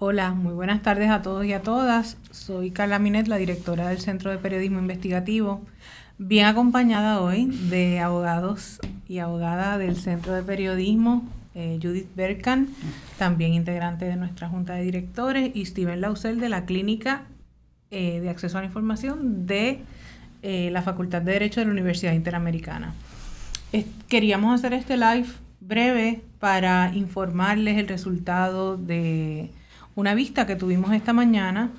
Hola, muy buenas tardes a todos y a todas. Soy Carla Minet, la directora del Centro de Periodismo Investigativo, bien acompañada hoy de abogados y abogada del Centro de Periodismo, eh, Judith Berkan, también integrante de nuestra Junta de Directores, y Steven Lausel de la Clínica eh, de Acceso a la Información de eh, la Facultad de Derecho de la Universidad Interamericana. queríamos hacer este live breve para informarles el resultado de una vista que tuvimos esta mañana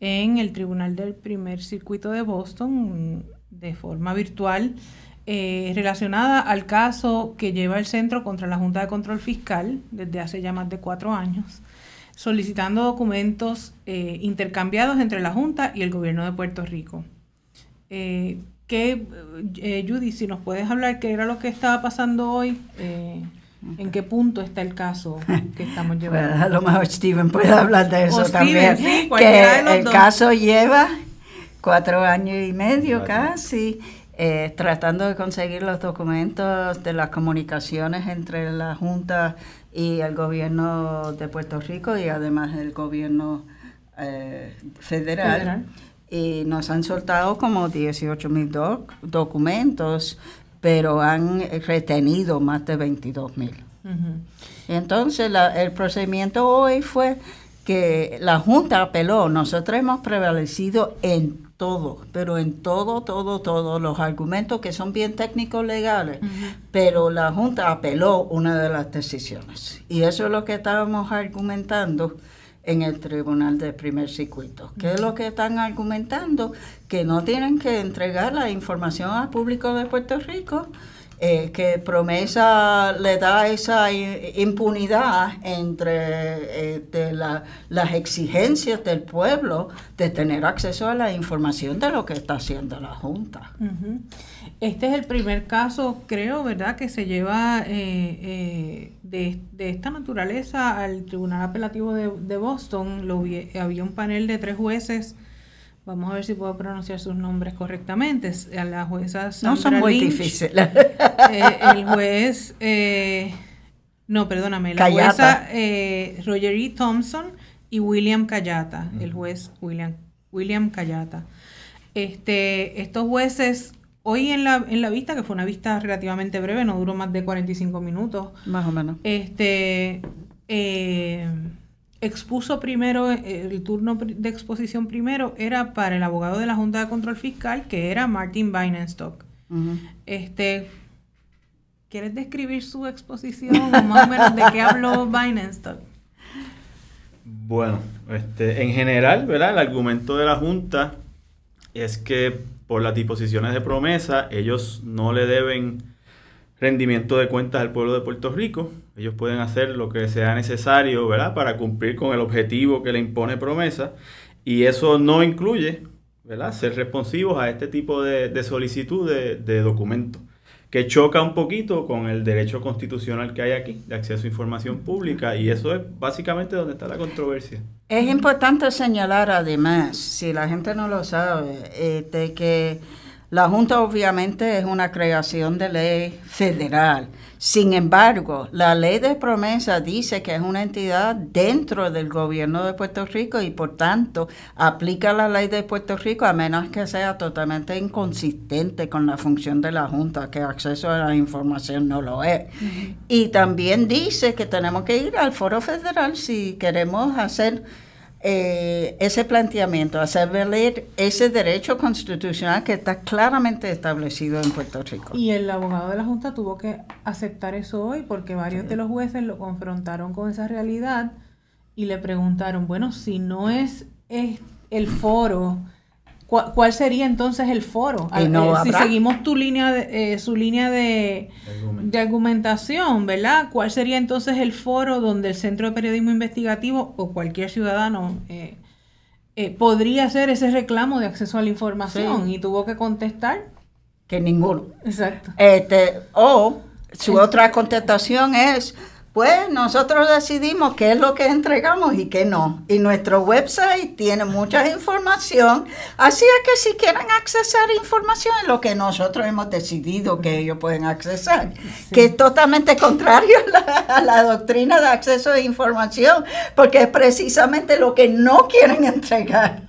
en el Tribunal del Primer Circuito de Boston de forma virtual eh, relacionada al caso que lleva el centro contra la Junta de Control Fiscal desde hace ya más de cuatro años, solicitando documentos eh, intercambiados entre la Junta y el gobierno de Puerto Rico. Eh, Judy, si nos puedes hablar qué era lo que estaba pasando hoy en qué punto está el caso que estamos llevando. a lo mejor Steven puede hablar de eso también. que el caso lleva cuatro años y medio casi. Eh, tratando de conseguir los documentos de las comunicaciones entre la Junta y el gobierno de Puerto Rico y además el gobierno eh, federal. Y nos han soltado como 18 mil doc documentos pero han retenido más de 22 mil. Entonces, el procedimiento hoy fue que la Junta apeló, nosotros hemos prevalecido en todo, pero en todo, todo, todos los argumentos que son bien técnicos legales, pero la Junta apeló una de las decisiones. Y eso es lo que estábamos argumentando en el Tribunal de Primer Circuito. ¿Qué es lo que están argumentando? Que no tienen que entregar la información al público de Puerto Rico eh, que promesa le da esa impunidad entre eh, las exigencias del pueblo de tener acceso a la información de lo que está haciendo la Junta. Este es el primer caso, creo, ¿verdad?, que se lleva eh, de, de, esta naturaleza al Tribunal Apelativo de, Boston. había un panel de tres jueces Vamos a ver si puedo pronunciar sus nombres correctamente. A la jueza No son muy difíciles. Eh, el juez, eh, no, perdóname, la jueza eh, Roger E. Thompson y William Cayata, el juez William, William Cayata. Este, estos jueces, hoy en la, en la vista, que fue una vista relativamente breve, no duró más de 45 minutos. Más o menos. Este, expuso primero, eh, el turno de exposición primero era para el abogado de la Junta de Control Fiscal, que era Martin Binenstock. Este, ¿Quieres describir su exposición o más o menos de qué habló stock? Bueno, este, en general, ¿verdad? El argumento de la Junta es que por las disposiciones de promesa, ellos no le deben rendimiento de cuentas al pueblo de Puerto Rico. Ellos pueden hacer lo que sea necesario, ¿verdad?, para cumplir con el objetivo que le impone promesa. Y eso no incluye, ¿verdad?, ser responsivos a este tipo de, de solicitud de, de documentos que choca un poquito con el derecho constitucional que hay aquí de acceso a información pública y eso es básicamente donde está la controversia. Es importante señalar además, si la gente no lo sabe, este, que la Junta obviamente es una creación de ley federal. Sin embargo, la ley de promesa dice que es una entidad dentro del gobierno de Puerto Rico y por tanto aplica la ley de Puerto Rico a menos que sea totalmente inconsistente con la función de la Junta, que acceso a la información no lo es. Y también dice que tenemos que ir al foro federal si queremos hacer eh, ese planteamiento, hacer valer ese derecho constitucional que está claramente establecido en Puerto Rico. Y el abogado de la Junta tuvo que aceptar eso hoy porque varios de los jueces lo confrontaron con esa realidad y le preguntaron, bueno, si no es, es el foro ¿Cuál, sería entonces el foro? Eh, si seguimos tu línea de, eh, su línea de, argumentación, ¿verdad? ¿Cuál sería entonces el foro donde el Centro de Periodismo Investigativo o cualquier ciudadano eh, podría hacer ese reclamo de acceso a la información? Y tuvo que contestar. Que ninguno. Exacto. Este, o su otra contestación es pues nosotros decidimos qué es lo que entregamos y qué no. Y nuestro website tiene mucha información, así es que si quieren accesar información es lo que nosotros hemos decidido que ellos pueden accesar, que es totalmente contrario a la, a la, doctrina de acceso de información, porque es precisamente lo que no quieren entregar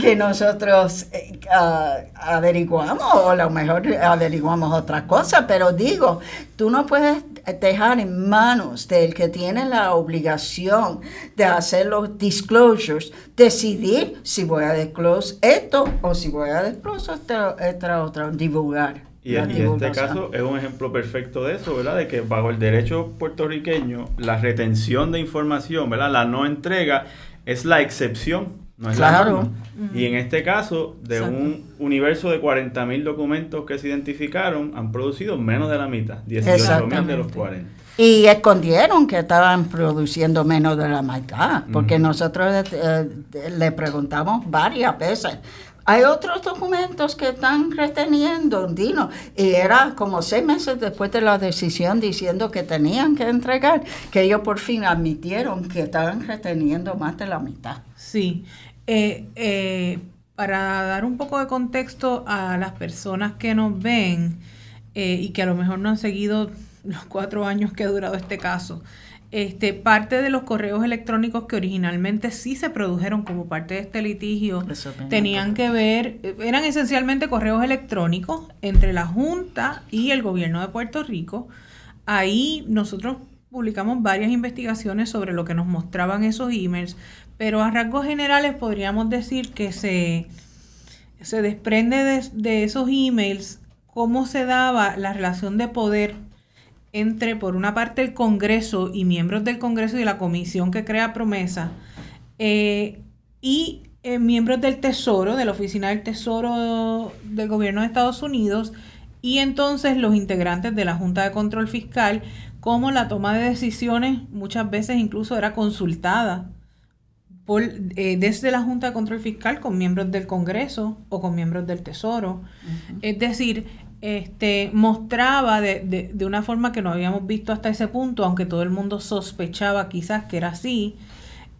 que nosotros eh, ah, averiguamos, o a lo mejor averiguamos otras cosas, pero digo, tú no puedes dejar en manos del que tiene la obligación de hacer los disclosures, decidir si voy a disclose esto o si voy a disclose esta, otra, divulgar. Y y en este caso es un ejemplo perfecto de eso, ¿verdad? De que bajo el derecho puertorriqueño, la retención de información, ¿verdad? La no entrega es la excepción claro. Y en este caso, de un universo de 40.000 documentos que se identificaron, han producido menos de la mitad, 18.000 de los 40. Y escondieron que estaban produciendo menos de la mitad, porque nosotros eh, eh, le preguntamos varias veces. Hay otros documentos que están reteniendo, Dino, y era como seis meses después de la decisión diciendo que tenían que entregar, que ellos por fin admitieron que estaban reteniendo más de la mitad. Sí. Eh, eh, para dar un poco de contexto a las personas que nos ven eh, y que a lo mejor no han seguido los cuatro años que ha durado este caso, este, parte de los correos electrónicos que originalmente sí se produjeron como parte de este litigio tenían que ver, eran esencialmente correos electrónicos entre la Junta y el gobierno de Puerto Rico. Ahí nosotros publicamos varias investigaciones sobre lo que nos mostraban esos emails, pero a rasgos generales podríamos decir que se, se desprende de, esos emails cómo se daba la relación de poder entre, por una parte, el Congreso y miembros del Congreso y la comisión que crea promesa, eh, y eh, miembros del Tesoro, de la Oficina del Tesoro del Gobierno de Estados Unidos, y entonces los integrantes de la Junta de Control Fiscal, cómo la toma de decisiones muchas veces incluso era consultada eh, desde la Junta de Control Fiscal con miembros del Congreso o con miembros del Tesoro. Es decir, este, mostraba de, una forma que no habíamos visto hasta ese punto, aunque todo el mundo sospechaba quizás que era así,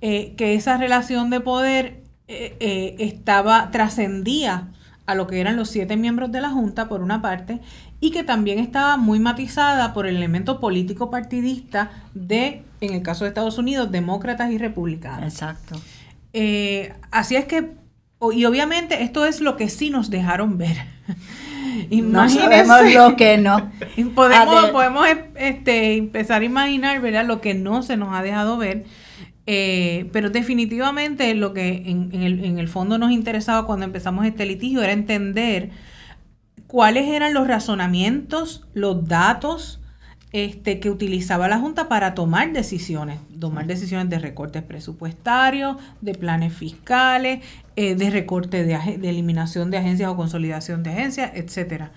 eh, que esa relación de poder eh, estaba trascendía a lo que eran los siete miembros de la Junta, por una parte, y que también estaba muy matizada por el elemento político partidista de, en el caso de Estados Unidos, demócratas y republicanos. Exacto. Eh, así es que, y obviamente esto es lo que sí nos dejaron ver. Imagínense. No lo que no. podemos, podemos eh, este, empezar a imaginar, ¿verdad? Lo que no se nos ha dejado ver. Eh, pero definitivamente lo que en, en, el, en el fondo nos interesaba cuando empezamos este litigio era entender cuáles eran los razonamientos, los datos este, que utilizaba la Junta para tomar decisiones, tomar decisiones de recortes presupuestarios, de planes fiscales, eh, de recorte de, de, eliminación de agencias o consolidación de agencias, etcétera.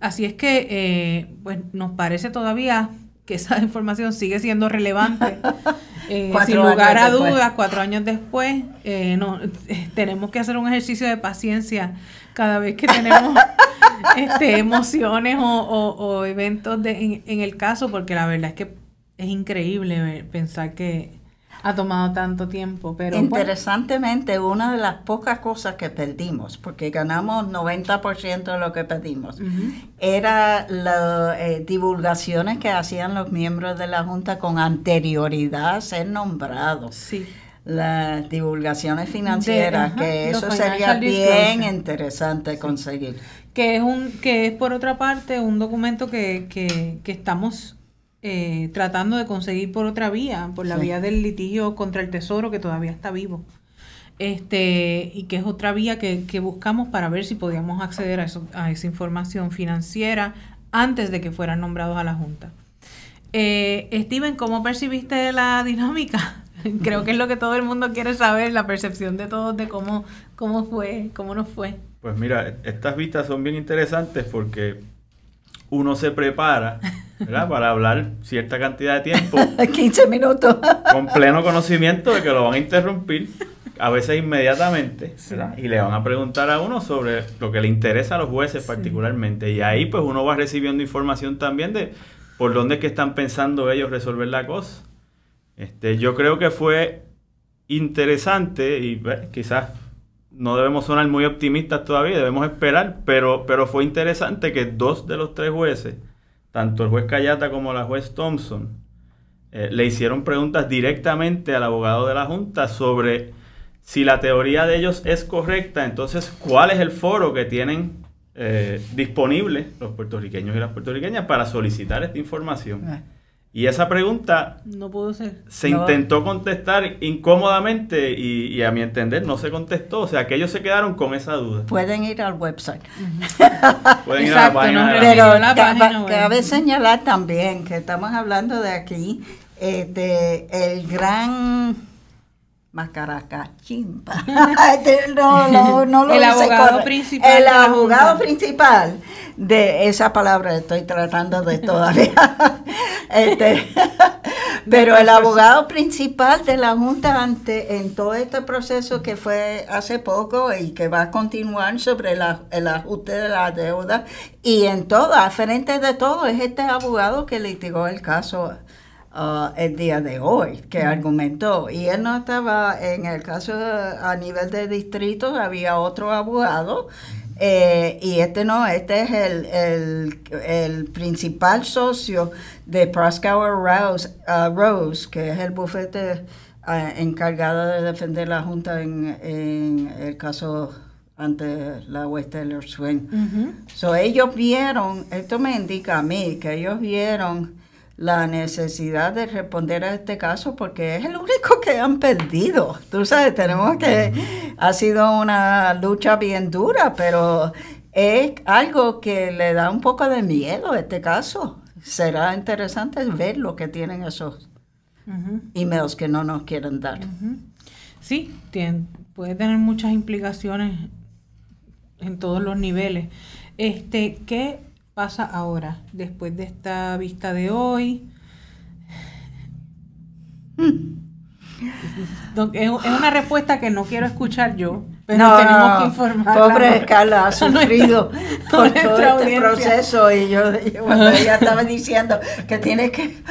Así es que eh, pues nos parece todavía que esa información sigue siendo relevante. Eh, sin lugar a dudas, cuatro años después, no, tenemos que hacer un ejercicio de paciencia cada vez que tenemos este, emociones o, eventos de, en, el caso, porque la verdad es que es increíble pensar que ha tomado tanto tiempo. Pero Interesantemente, una de las pocas cosas que perdimos, porque ganamos 90% de lo que pedimos, era las eh, divulgaciones que hacían los miembros de la Junta con anterioridad a ser nombrados. Sí las divulgaciones financieras, que eso sería bien interesante conseguir. Que es, un, que es por otra parte un documento que, estamos eh, tratando de conseguir por otra vía, por la vía del litigio contra el Tesoro que todavía está vivo. Este, y que es otra vía que, buscamos para ver si podíamos acceder a, eso, a esa información financiera antes de que fueran nombrados a la Junta. Eh, Steven, ¿cómo percibiste la dinámica? Creo que es lo que todo el mundo quiere saber, la percepción de todos de cómo, cómo fue, cómo nos fue. Pues mira, estas vistas son bien interesantes porque uno se prepara para hablar cierta cantidad de tiempo. 15 minutos. con pleno conocimiento de que lo van a interrumpir, a veces inmediatamente, y le van a preguntar a uno sobre lo que le interesa a los jueces particularmente. Y ahí pues uno va recibiendo información también de por dónde que están pensando ellos resolver la cosa. Este, yo creo que fue interesante y quizás no debemos sonar muy optimistas todavía, debemos esperar, pero, pero fue interesante que dos de los tres jueces, tanto el juez Cayata como la juez Thompson, eh, le hicieron preguntas directamente al abogado de la Junta sobre si la teoría de ellos es correcta, entonces cuál es el foro que tienen eh, disponible los puertorriqueños y las puertorriqueñas para solicitar esta información. Ah. Y esa pregunta no pudo se intentó contestar incómodamente y, a mi entender no se contestó. O sea, que ellos se quedaron con esa duda. Pueden ir al website. Pueden ir a la página. pero cabe señalar también que estamos hablando de aquí eh, de el gran Mascaraca este, no, no, no El abogado principal. El abogado principal de esa palabra estoy tratando de todavía. este, pero el abogado principal de la Junta ante, en todo este proceso que fue hace poco y que va a continuar sobre la, el ajuste de la deuda y en todo, al frente de todo, es este abogado que litigó el caso. Uh, el día de hoy, que argumentó. Y él no estaba en el caso a nivel de distrito, había otro abogado eh, y este no, este es el, el, principal socio de Proskauer Rose, uh, Rose, que es el bufete eh, encargado de defender la Junta en, el caso ante la Westeller Swing. Uh so, ellos vieron, esto me indica a mí, que ellos vieron la necesidad de responder a este caso porque es el único que han perdido. Tú sabes, tenemos que, ha sido una lucha bien dura, pero es algo que le da un poco de miedo a este caso. Será interesante ver lo que tienen esos y emails que no nos quieren dar. Sí, puede tener muchas implicaciones en todos los niveles. Este, ¿qué pasa ahora, después de esta vista de hoy? Mm. es, una respuesta que no quiero escuchar yo, pero no, tenemos que informar. Pobre Carla, ha sufrido por todo este proceso y yo, yo ella estaba diciendo que tienes que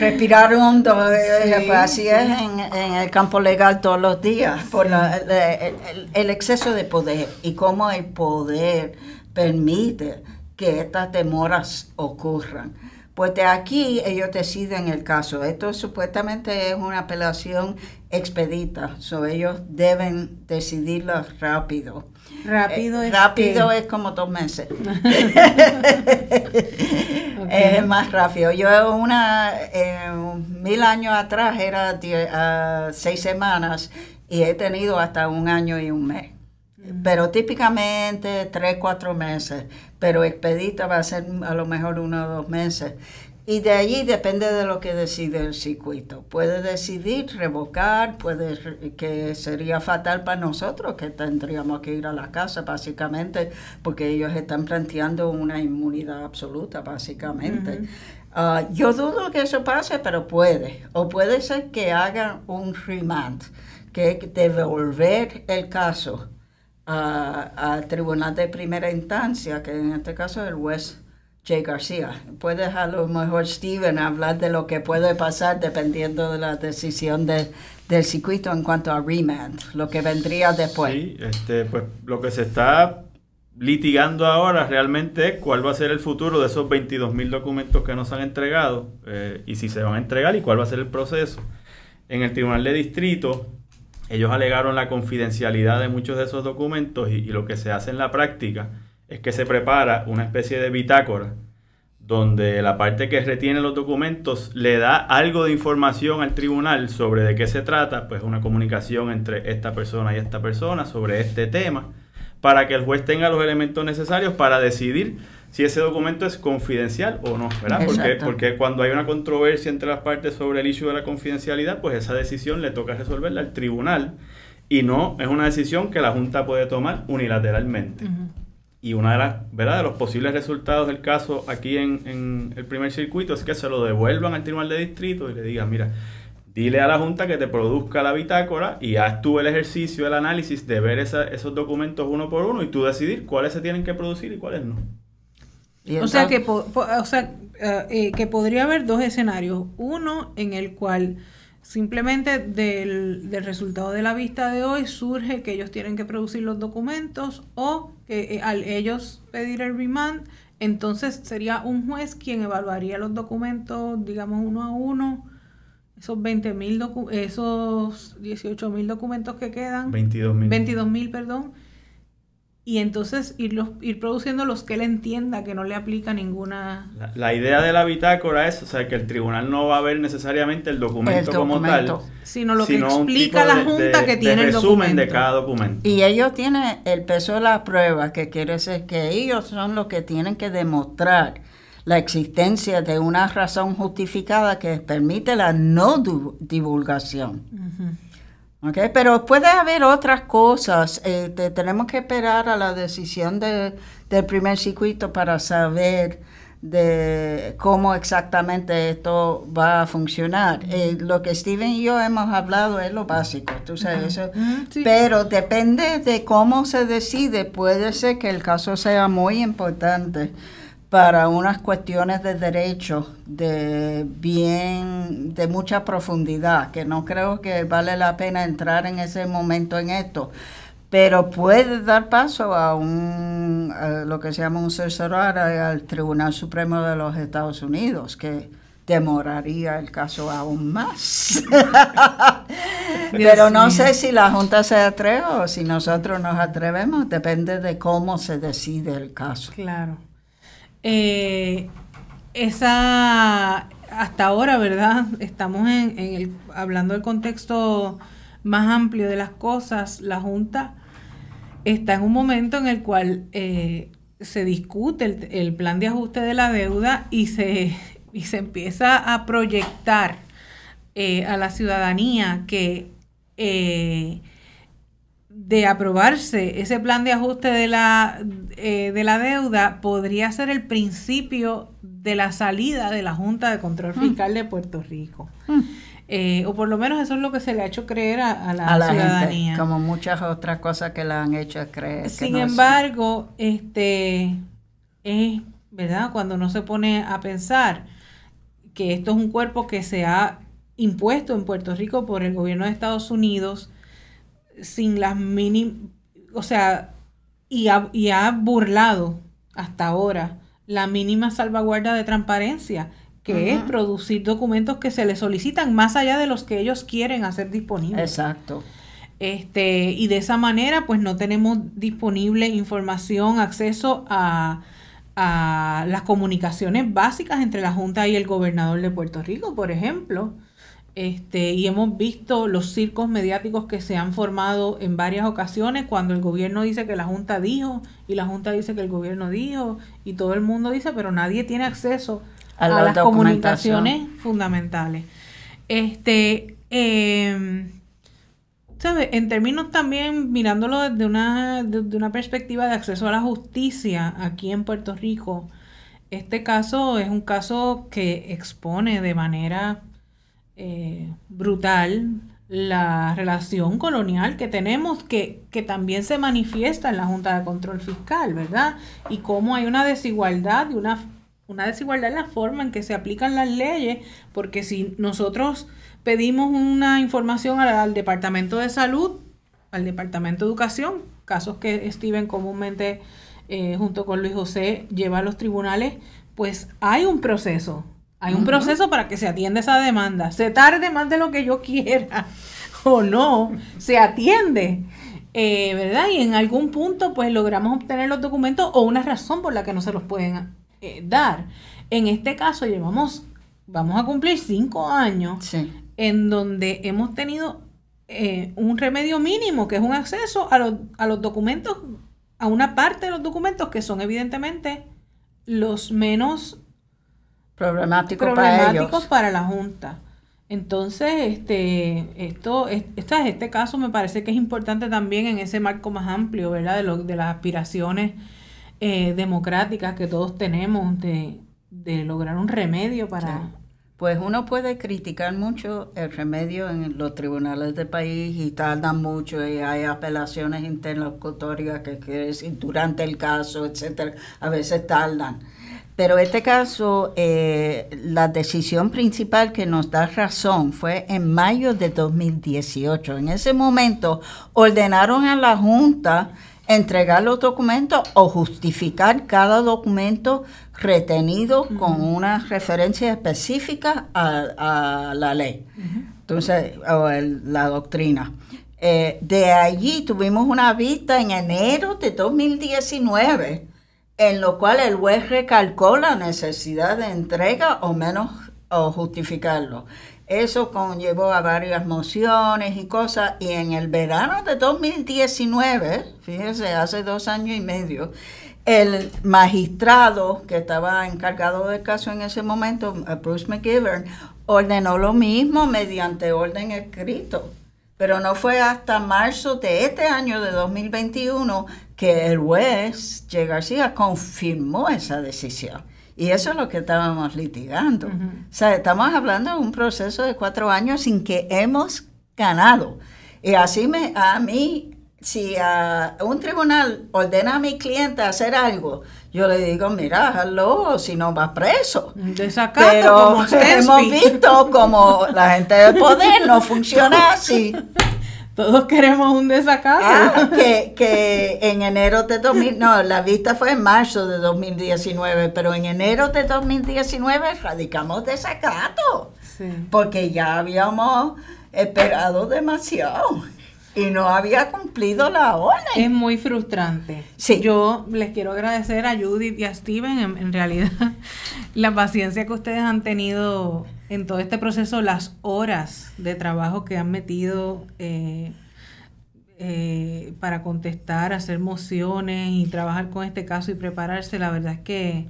respirar hondo. Eh, eh, sí, pues así es en, el campo legal todos los días, por la, el exceso de poder y cómo el poder permite que estas demoras ocurran. Pues de aquí ellos deciden el caso. Esto supuestamente es una apelación expedita, so ellos deben decidirlo rápido. Rápido, eh, es, rápido es como dos meses. Es más rápido. Yo una eh, mil años atrás era ah, seis semanas y he tenido hasta un año y un mes pero típicamente tres, cuatro meses, pero expedita va a ser a lo mejor uno o dos meses. Y de allí depende de lo que decide el circuito. Puede decidir revocar, puede que sería fatal para nosotros que tendríamos que ir a la casa básicamente porque ellos están planteando una inmunidad absoluta básicamente. Ah, yo dudo que eso pase, pero puede. O puede ser que hagan un remand, que devolver el caso al tribunal de primera instancia, que en este caso es el juez J. García. Puedes a lo mejor, Steven, hablar de lo que puede pasar dependiendo de la decisión del circuito en cuanto a remand, lo que vendría después. Sí, este, pues lo que se está litigando ahora realmente es cuál va a ser el futuro de esos 22 mil documentos que nos han entregado eh, y si se van a entregar y cuál va a ser el proceso. En el Tribunal de Distrito ellos alegaron la confidencialidad de muchos de esos documentos y, lo que se hace en la práctica es que se prepara una especie de bitácora donde la parte que retiene los documentos le da algo de información al tribunal sobre de qué se trata, pues una comunicación entre esta persona y esta persona sobre este tema, para que el juez tenga los elementos necesarios para decidir si ese documento es confidencial o no, ¿verdad? Porque, porque, cuando hay una controversia entre las partes sobre el issue de la confidencialidad, pues esa decisión le toca resolverla al tribunal y no es una decisión que la Junta puede tomar unilateralmente. Y una de las, ¿verdad? De los posibles resultados del caso aquí en, el primer circuito es que se lo devuelvan al tribunal de distrito y le digan, mira, dile a la Junta que te produzca la bitácora y haz tú el ejercicio, el análisis de ver esos documentos uno por uno y tú decidir cuáles se tienen que producir y cuáles no. O sea, que, eh, eh, que podría haber dos escenarios. Uno en el cual simplemente del, del, resultado de la vista de hoy surge que ellos tienen que producir los documentos o que eh, al ellos pedir el remand, entonces sería un juez quien evaluaría los documentos, digamos, uno a uno. Esos 20 esos 18 mil documentos que quedan. 22 mil. 22 mil, perdón y entonces ir, ir produciendo los que él entienda que no le aplica ninguna... La, idea de la bitácora es, o sea, que el tribunal no va a ver necesariamente el pues, documento, como tal, sino lo que explica la Junta que tiene el resumen de cada documento. Y ellos tienen el peso de las pruebas que quiere decir que ellos son los que tienen que demostrar la existencia de una razón justificada que permite la no divulgación. Okay, pero puede haber otras cosas. Este, tenemos que esperar a la decisión del primer circuito para saber de cómo exactamente esto va a funcionar. Eh, lo que Steven y yo hemos hablado es lo básico, tú sabes eso. Mm, pero depende de cómo se decide. Puede ser que el caso sea muy importante para unas cuestiones de derecho de bien de mucha profundidad, que no creo que vale la pena entrar en ese momento en esto, pero puede dar paso a un lo que se llama un censor al Tribunal Supremo de los Estados Unidos, que demoraría el caso aún más. Pero no sé si la Junta se atreve o si nosotros nos atrevemos, depende de cómo se decide el caso. Claro. Eh, esa, hasta ahora, ¿verdad? Estamos en, hablando del contexto más amplio de las cosas, la Junta está en un momento en el cual eh, se discute el, plan de ajuste de la deuda y se, se empieza a proyectar eh, a la ciudadanía que de aprobarse ese plan de ajuste de la, eh, de la deuda, podría ser el principio de la salida de la Junta de Control mm. Fiscal de Puerto Rico. Mm. Eh, o por lo menos eso es lo que se le ha hecho creer a, la, ciudadanía. como muchas otras cosas que la han hecho creer. Sin embargo, este es, ¿verdad? Cuando no se pone a pensar que esto es un cuerpo que se ha impuesto en Puerto Rico por el gobierno de Estados Unidos sin las mínimas, o sea, y ha, burlado hasta ahora la mínima salvaguarda de transparencia, que es producir documentos que se le solicitan más allá de los que ellos quieren hacer disponibles. Exacto. Este, y de esa manera, pues no tenemos disponible información, acceso a, a las comunicaciones básicas entre la Junta y el gobernador de Puerto Rico, por ejemplo. Este, y hemos visto los circos mediáticos que se han formado en varias ocasiones cuando el gobierno dice que la Junta dijo y la Junta dice que el gobierno dijo y todo el mundo dice, pero nadie tiene acceso a, las comunicaciones fundamentales. Este, em, En términos también, mirándolo una, desde una perspectiva de acceso a la justicia aquí en Puerto Rico, este caso es un caso que expone de manera eh, brutal la relación colonial que tenemos, que, que, también se manifiesta en la Junta de Control Fiscal, ¿verdad? Y cómo hay una desigualdad y una, una desigualdad en la forma en que se aplican las leyes, porque si nosotros pedimos una información al, Departamento de Salud, al Departamento de Educación, casos que Steven comúnmente eh, junto con Luis José lleva a los tribunales, pues hay un proceso hay un proceso para que se atienda esa demanda. Se tarde más de lo que yo quiera o no, se atiende. Eh, ¿Verdad? Y en algún punto, pues logramos obtener los documentos o una razón por la que no se los pueden eh, dar. En este caso, llevamos, vamos a cumplir cinco años en donde hemos tenido eh, un remedio mínimo, que es un acceso a los, a los documentos, a una parte de los documentos que son evidentemente los menos Problemáticos para, ellos. la Junta. Entonces, este, esto, este caso me parece que es importante también en ese marco más amplio, ¿verdad? De, lo, de las aspiraciones eh, democráticas que todos tenemos de, de lograr un remedio para... Pues uno puede criticar mucho el remedio en los tribunales del país y tardan mucho y hay apelaciones interlocutorias que durante el caso, etcétera. A veces tardan. Pero en este caso, eh, la decisión principal que nos da razón fue en mayo de 2018. En ese momento ordenaron a la Junta entregar los documentos o justificar cada documento retenido con una referencia específica a, la ley, entonces, o la doctrina. Eh, de allí tuvimos una vista en enero de 2019 en lo cual el juez recalcó la necesidad de entrega o menos o justificarlo. Eso conllevó a varias mociones y cosas y en el verano de 2019, fíjese, hace dos años y medio, el magistrado que estaba encargado del caso en ese momento, eh, Bruce McGivern, ordenó lo mismo mediante orden escrito pero no fue hasta marzo de este año de 2021 que el juez J. García confirmó esa decisión. Y eso es lo que estábamos litigando. O sea, estamos hablando de un proceso de cuatro años sin que hemos ganado. Y así me, a mí, si un tribunal ordena a mi cliente hacer algo, yo le digo, mira, hello, si no vas preso. Desacato, Pero hemos visto como la gente de poder no funciona así. Todos queremos un desacato. Ah, que, que, en enero de 2000, no, la vista fue en marzo de 2019, pero en enero de 2019 radicamos desacato. Sí. Porque ya habíamos esperado demasiado y no había cumplido la orden. Es muy frustrante. Sí. Yo les quiero agradecer a Judith y a Steven, en, realidad, la paciencia que ustedes han tenido en todo este proceso, las horas de trabajo que han metido eh, eh, para contestar, hacer mociones y trabajar con este caso y prepararse. La verdad es que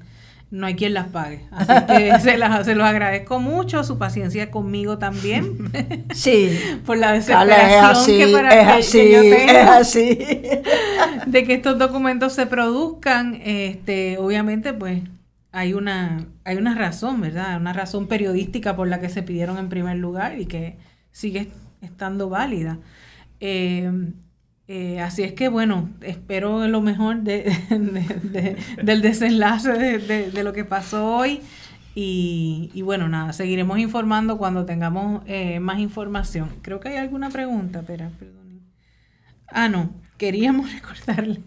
no hay quien las pague. Así que se, los agradezco mucho, su paciencia conmigo también. Sí. Por la desesperación que para es que, así, así. de que estos documentos se produzcan, este, obviamente, pues hay una, hay una razón, ¿verdad? Una razón periodística por la que se pidieron en primer lugar y que sigue estando válida. Eh, eh, así es que bueno, espero lo mejor del desenlace de, lo que pasó hoy. Y, bueno, nada, seguiremos informando cuando tengamos eh, más información. Creo que hay alguna pregunta, pero perdón. Ah, no, queríamos recordarle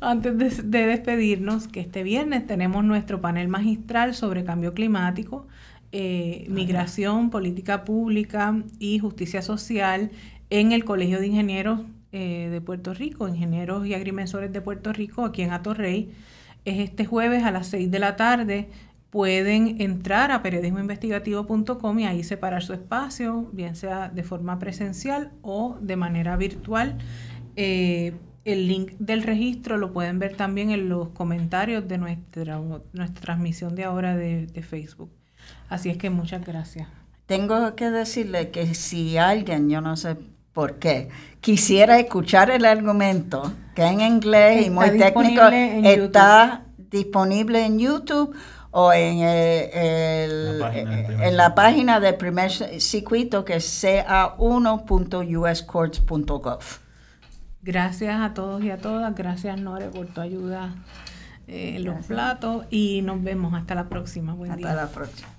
antes de, despedirnos que este viernes tenemos nuestro panel magistral sobre cambio climático, eh, migración, política pública y justicia social en el Colegio de Ingenieros eh, de Puerto Rico, ingenieros y agrimensores de Puerto Rico, aquí en Atorrey, es este jueves a las 6 de la tarde. Pueden entrar a periodismoinvestigativo.com y ahí separar su espacio, bien sea de forma presencial o de manera virtual. Eh, el link del registro lo pueden ver también en los comentarios de nuestra, nuestra transmisión de ahora de, de, Facebook. Así es que muchas gracias. Tengo que decirle que si alguien, yo no sé porque quisiera escuchar el argumento, que en inglés y muy técnico está disponible en YouTube o en, la, página eh, en la página del primer circuito que es ca1.uscourts.gov. Gracias a todos y a todas, gracias Nore por tu ayuda eh, en los platos y nos vemos hasta la próxima. Buen hasta la próxima.